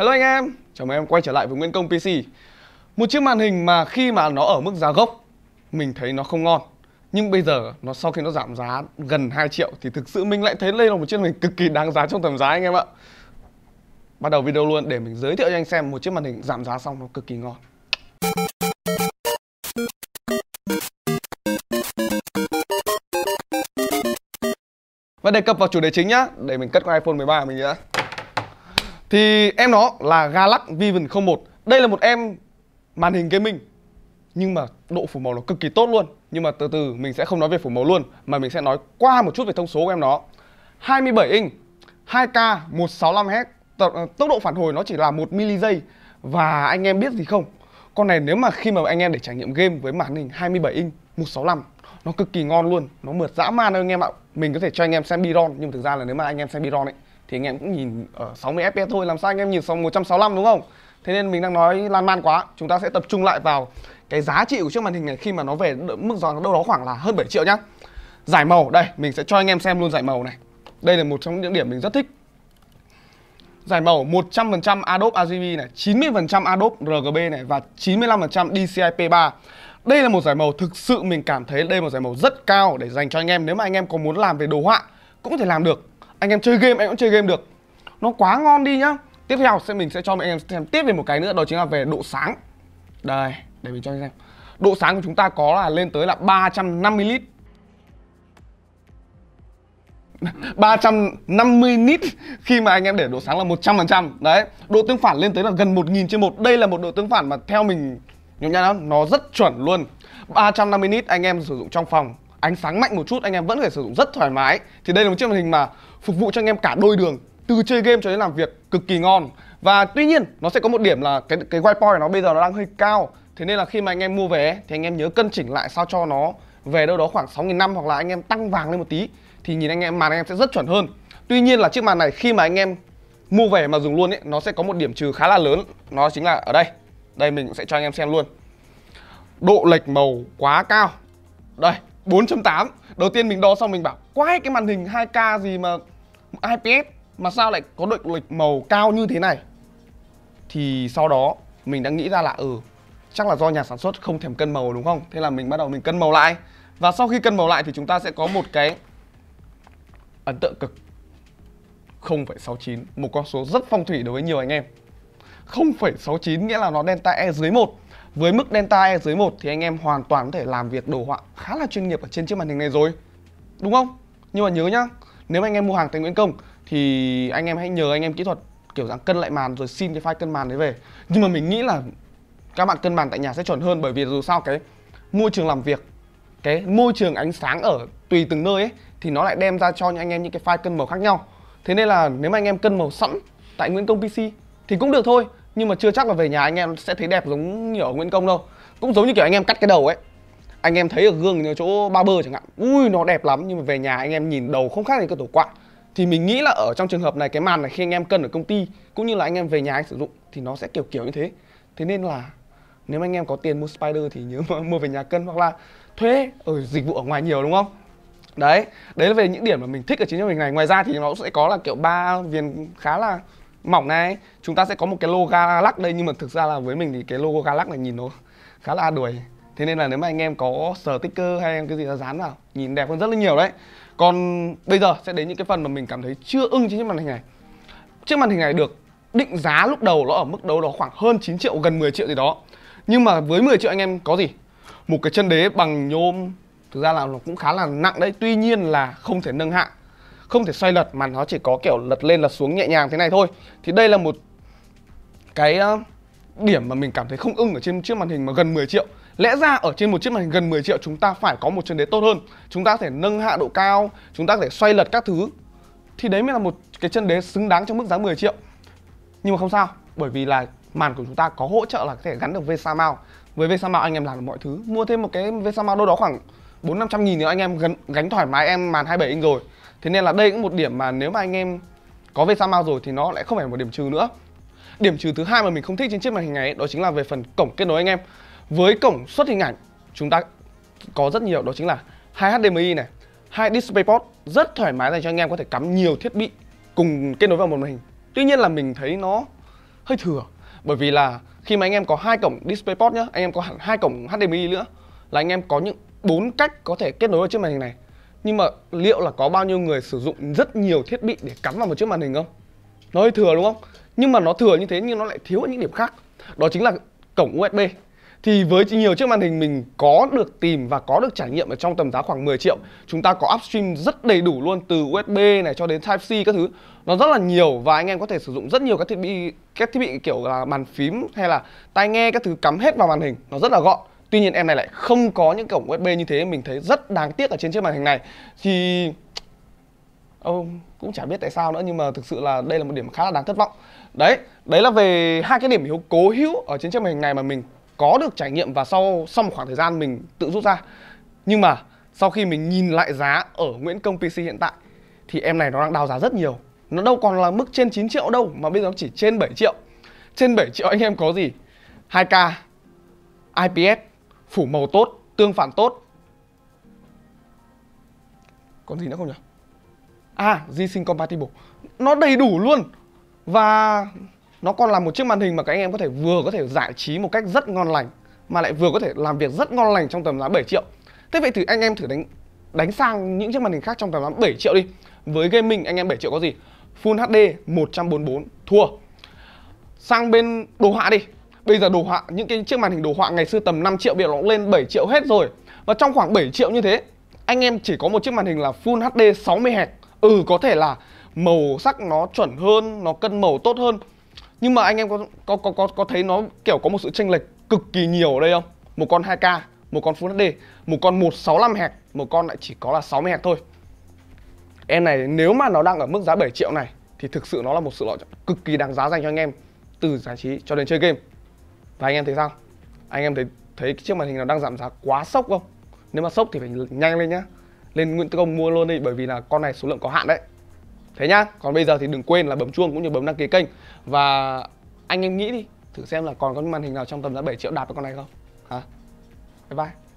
Hello anh em, chào mừng em quay trở lại với Nguyễn Công PC Một chiếc màn hình mà khi mà nó ở mức giá gốc Mình thấy nó không ngon Nhưng bây giờ nó sau khi nó giảm giá gần 2 triệu Thì thực sự mình lại thấy đây là một chiếc màn hình cực kỳ đáng giá trong tầm giá anh em ạ Bắt đầu video luôn để mình giới thiệu cho anh xem một chiếc màn hình giảm giá xong nó cực kỳ ngon Và đề cập vào chủ đề chính nhá Để mình cất con iPhone 13 của mình đã thì em nó là Galaxy Vision 01 Đây là một em màn hình gaming Nhưng mà độ phủ màu nó cực kỳ tốt luôn Nhưng mà từ từ mình sẽ không nói về phủ màu luôn Mà mình sẽ nói qua một chút về thông số của em nó 27 inch 2K 165Hz ờ, Tốc độ phản hồi nó chỉ là 1 mili giây Và anh em biết gì không Con này nếu mà khi mà anh em để trải nghiệm game với màn hình 27 inch 165 Nó cực kỳ ngon luôn Nó mượt dã man anh em ạ Mình có thể cho anh em xem Biron Nhưng thực ra là nếu mà anh em xem Biron ấy thì anh em cũng nhìn ở 60 fps thôi làm sao anh em nhìn xong 165 đúng không thế nên mình đang nói lan man quá chúng ta sẽ tập trung lại vào cái giá trị của chiếc màn hình này khi mà nó về mức giòn nó đâu đó khoảng là hơn 7 triệu nhá giải màu đây mình sẽ cho anh em xem luôn giải màu này đây là một trong những điểm mình rất thích giải màu 100% Adobe RGB này, 90% Adobe RGB này và 95% DCI-P3. Đây là một giải màu thực sự mình cảm thấy đây là một giải màu rất cao để dành cho anh em nếu mà anh em có muốn làm về đồ họa cũng có thể làm được anh em chơi game anh cũng chơi game được nó quá ngon đi nhá tiếp theo sẽ mình sẽ cho anh em xem tiếp về một cái nữa đó chính là về độ sáng đây để mình cho anh xem độ sáng của chúng ta có là lên tới là 350 lít 350 nit khi mà anh em để độ sáng là 100% đấy độ tương phản lên tới là gần 1000 trên một đây là một độ tương phản mà theo mình nhộn nhá nó rất chuẩn luôn 350 nit anh em sử dụng trong phòng ánh sáng mạnh một chút anh em vẫn có thể sử dụng rất thoải mái thì đây là một chiếc màn hình mà phục vụ cho anh em cả đôi đường từ chơi game cho đến làm việc cực kỳ ngon và tuy nhiên nó sẽ có một điểm là cái cái white point của nó bây giờ nó đang hơi cao thế nên là khi mà anh em mua về thì anh em nhớ cân chỉnh lại sao cho nó về đâu đó khoảng 6 năm hoặc là anh em tăng vàng lên một tí thì nhìn anh em màn anh em sẽ rất chuẩn hơn tuy nhiên là chiếc màn này khi mà anh em mua về mà dùng luôn ấy nó sẽ có một điểm trừ khá là lớn nó chính là ở đây đây mình sẽ cho anh em xem luôn độ lệch màu quá cao đây 4.8 Đầu tiên mình đo xong mình bảo Quái cái màn hình 2K gì mà IPS Mà sao lại có độ lệch màu cao như thế này Thì sau đó mình đã nghĩ ra là Ừ chắc là do nhà sản xuất không thèm cân màu đúng không Thế là mình bắt đầu mình cân màu lại Và sau khi cân màu lại thì chúng ta sẽ có một cái Ấn tượng cực 0,69 Một con số rất phong thủy đối với nhiều anh em 0,69 nghĩa là nó delta E dưới 1 với mức Delta E dưới 1 thì anh em hoàn toàn có thể làm việc đồ họa khá là chuyên nghiệp ở trên chiếc màn hình này rồi. Đúng không? Nhưng mà nhớ nhá, nếu anh em mua hàng tại Nguyễn Công thì anh em hãy nhờ anh em kỹ thuật kiểu dạng cân lại màn rồi xin cái file cân màn đấy về. Nhưng mà mình nghĩ là các bạn cân màn tại nhà sẽ chuẩn hơn bởi vì dù sao cái môi trường làm việc cái môi trường ánh sáng ở tùy từng nơi ấy thì nó lại đem ra cho anh em những cái file cân màu khác nhau. Thế nên là nếu mà anh em cân màu sẵn tại Nguyễn Công PC thì cũng được thôi nhưng mà chưa chắc là về nhà anh em sẽ thấy đẹp giống như ở Nguyễn Công đâu cũng giống như kiểu anh em cắt cái đầu ấy anh em thấy ở gương ở chỗ ba bơ chẳng hạn ui nó đẹp lắm nhưng mà về nhà anh em nhìn đầu không khác gì cái tổ quạ thì mình nghĩ là ở trong trường hợp này cái màn này khi anh em cân ở công ty cũng như là anh em về nhà anh sử dụng thì nó sẽ kiểu kiểu như thế thế nên là nếu anh em có tiền mua spider thì nhớ mua về nhà cân hoặc là thuê ở ừ, dịch vụ ở ngoài nhiều đúng không đấy đấy là về những điểm mà mình thích ở chính cho mình này ngoài ra thì nó cũng sẽ có là kiểu ba viền khá là mỏng này chúng ta sẽ có một cái logo Galax đây nhưng mà thực ra là với mình thì cái logo Galax này nhìn nó khá là đuổi thế nên là nếu mà anh em có sờ sticker hay cái gì đó dán vào nhìn đẹp hơn rất là nhiều đấy còn bây giờ sẽ đến những cái phần mà mình cảm thấy chưa ưng trên chiếc màn hình này chiếc màn hình này được định giá lúc đầu nó ở mức đâu đó khoảng hơn 9 triệu gần 10 triệu gì đó nhưng mà với 10 triệu anh em có gì một cái chân đế bằng nhôm thực ra là nó cũng khá là nặng đấy tuy nhiên là không thể nâng hạng không thể xoay lật mà nó chỉ có kiểu lật lên lật xuống nhẹ nhàng thế này thôi thì đây là một cái ờ, điểm mà mình cảm thấy không ưng ở trên chiếc màn hình mà gần 10 triệu lẽ ra ở trên một chiếc màn hình gần 10 triệu chúng ta phải có một chân đế tốt hơn chúng ta có thể nâng hạ độ cao chúng ta có thể xoay lật các thứ thì đấy mới là một cái chân đế xứng đáng trong mức giá 10 triệu nhưng mà không sao bởi vì là màn của chúng ta có hỗ trợ là có thể gắn được VESA mount với VESA mount anh em làm được mọi thứ mua thêm một cái VESA mount đâu đó khoảng bốn năm trăm nghìn thì anh em gánh thoải mái em màn 27 inch rồi Thế nên là đây cũng một điểm mà nếu mà anh em có về Samsung rồi thì nó lại không phải một điểm trừ nữa. Điểm trừ thứ hai mà mình không thích trên chiếc màn hình này ấy, đó chính là về phần cổng kết nối anh em. Với cổng xuất hình ảnh chúng ta có rất nhiều đó chính là hai HDMI này, hai DisplayPort rất thoải mái dành cho anh em có thể cắm nhiều thiết bị cùng kết nối vào một màn hình. Tuy nhiên là mình thấy nó hơi thừa bởi vì là khi mà anh em có hai cổng DisplayPort nhá, anh em có hẳn hai cổng HDMI nữa là anh em có những bốn cách có thể kết nối vào chiếc màn hình này nhưng mà liệu là có bao nhiêu người sử dụng rất nhiều thiết bị để cắm vào một chiếc màn hình không nó hơi thừa đúng không nhưng mà nó thừa như thế nhưng nó lại thiếu ở những điểm khác đó chính là cổng usb thì với nhiều chiếc màn hình mình có được tìm và có được trải nghiệm ở trong tầm giá khoảng 10 triệu chúng ta có upstream rất đầy đủ luôn từ USB này cho đến Type C các thứ nó rất là nhiều và anh em có thể sử dụng rất nhiều các thiết bị các thiết bị kiểu là bàn phím hay là tai nghe các thứ cắm hết vào màn hình nó rất là gọn Tuy nhiên em này lại không có những cổng USB như thế Mình thấy rất đáng tiếc ở trên chiếc màn hình này Thì Ô, cũng chả biết tại sao nữa nhưng mà thực sự là đây là một điểm khá là đáng thất vọng đấy đấy là về hai cái điểm yếu cố hữu ở trên chiếc màn hình này mà mình có được trải nghiệm và sau sau một khoảng thời gian mình tự rút ra nhưng mà sau khi mình nhìn lại giá ở Nguyễn Công PC hiện tại thì em này nó đang đào giá rất nhiều nó đâu còn là mức trên 9 triệu đâu mà bây giờ nó chỉ trên 7 triệu trên 7 triệu anh em có gì 2K IPS phủ màu tốt tương phản tốt còn gì nữa không nhỉ à gsync compatible nó đầy đủ luôn và nó còn là một chiếc màn hình mà các anh em có thể vừa có thể giải trí một cách rất ngon lành mà lại vừa có thể làm việc rất ngon lành trong tầm giá 7 triệu thế vậy thì anh em thử đánh đánh sang những chiếc màn hình khác trong tầm giá 7 triệu đi với gaming anh em 7 triệu có gì Full HD 144 thua sang bên đồ họa đi Bây giờ đồ họa những cái chiếc màn hình đồ họa ngày xưa tầm 5 triệu bây giờ nó lên 7 triệu hết rồi. Và trong khoảng 7 triệu như thế, anh em chỉ có một chiếc màn hình là Full HD 60 Hz. Ừ có thể là màu sắc nó chuẩn hơn, nó cân màu tốt hơn. Nhưng mà anh em có có có có, có thấy nó kiểu có một sự chênh lệch cực kỳ nhiều ở đây không? Một con 2K, một con Full HD, một con 165 Hz, một con lại chỉ có là 60 Hz thôi. Em này nếu mà nó đang ở mức giá 7 triệu này thì thực sự nó là một sự lựa chọn cực kỳ đáng giá dành cho anh em từ giải trí cho đến chơi game và anh em thấy sao anh em thấy thấy chiếc màn hình nó đang giảm giá quá sốc không nếu mà sốc thì phải nhanh lên nhá lên nguyễn công mua luôn đi bởi vì là con này số lượng có hạn đấy thế nhá còn bây giờ thì đừng quên là bấm chuông cũng như bấm đăng ký kênh và anh em nghĩ đi thử xem là còn có màn hình nào trong tầm giá 7 triệu đạt được con này không hả bye bye